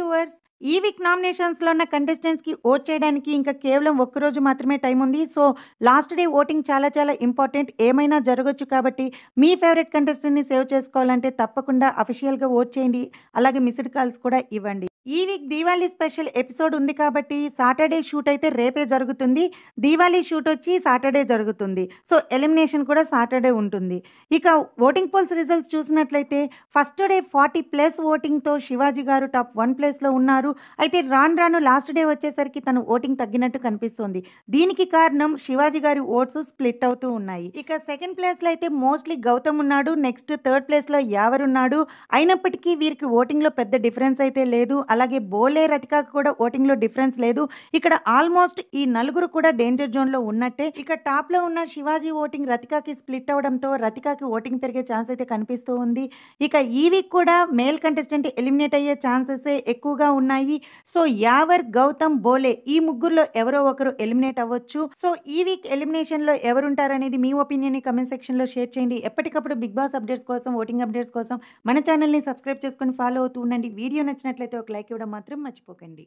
viewers ఈ week నామినేషన్స్లో ఉన్న కంటెస్టెంట్స్కి vote చేయడానికి ఇంకా కేవలం ఒక్కరోజు మాత్రమే టైం ఉంది సో లాస్ట్ డే ఓటింగ్ చాలా చాలా ఇంపార్టెంట్ ఏమైనా జరగచ్చు కాబట్టి మీ ఫేవరెట్ కంటెస్టెంట్ని సేవ్ చేసుకోవాలంటే తప్పకుండా అఫీషియల్గా ఓట్ చేయండి అలాగే మిస్డ్ కాల్స్ కూడా ఇవ్వండి ఈ వీక్ దీవాళీ స్పెషల్ ఎపిసోడ్ ఉంది కాబట్టి సాటర్డే షూట్ అయితే రేపే జరుగుతుంది దీవాళీ షూట్ వచ్చి సాటర్డే జరుగుతుంది సో ఎలిమినేషన్ కూడా సాటర్డే ఉంటుంది ఇక ఓటింగ్ పోల్స్ రిజల్ట్స్ చూసినట్లయితే ఫస్ట్ డే ఫార్టీ ప్లస్ ఓటింగ్తో శివాజీ గారు టాప్ వన్ ప్లేస్లో ఉన్నారు అయితే రాను రాను లాస్ట్ డే వచ్చేసరికి తను ఓటింగ్ తగ్గినట్టు కనిపిస్తుంది దీనికి కారణం శివాజీ గారి ఓట్స్ స్ప్లిట్ అవుతూ ఉన్నాయి ఇక సెకండ్ ప్లేస్లో అయితే మోస్ట్లీ గౌతమ్ ఉన్నాడు నెక్స్ట్ థర్డ్ ప్లేస్లో యావరున్నాడు అయినప్పటికీ వీరికి ఓటింగ్లో పెద్ద డిఫరెన్స్ అయితే లేదు అలాగే బోలే రతికాకు కూడా ఓటింగ్లో డిఫరెన్స్ లేదు ఇక్కడ ఆల్మోస్ట్ ఈ నలుగురు కూడా డేంజర్ జోన్లో ఉన్నట్టే ఇక టాప్లో ఉన్న శివాజీ ఓటింగ్ రతికాకి స్ప్లిట్ అవడంతో రతికాకి ఓటింగ్ పెరిగే ఛాన్స్ అయితే కనిపిస్తూ ఉంది ఇక ఈ వీక్ కూడా మేల్ కంటెస్టెంట్ ఎలిమినేట్ అయ్యే ఛాన్సెస్ ఎక్కువగా ఉన్నాయి సో యావర్ గౌతమ్ బోలే ఈ ముగ్గురులో ఎవరో ఒకరు ఎలిమినేట్ అవ్వచ్చు సో ఈ వీక్ ఎలిమినేషన్లో ఎవరుంటారనేది మీ ఒపీనియన్ కమెంట్ సెక్షన్లో షేర్ చేయండి ఎప్పటికప్పుడు బిగ్ బాస్ అప్డేట్స్ కోసం ఓటింగ్ అప్డేట్స్ కోసం మన ని సబ్స్క్రైబ్ చేసుకొని ఫాలో అవుతూ ఉండండి వీడియో నచ్చినట్లయితే ఒక లైక్ లైక్ ఇవ్వడం మాత్రం మర్చిపోకండి